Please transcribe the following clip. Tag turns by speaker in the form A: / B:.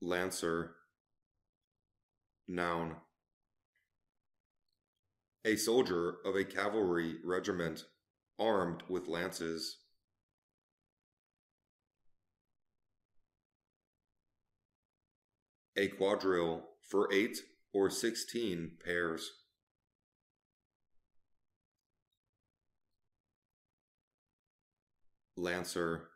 A: Lancer. Noun. A soldier of a cavalry regiment armed with lances. A quadrille for eight or sixteen pairs. Lancer.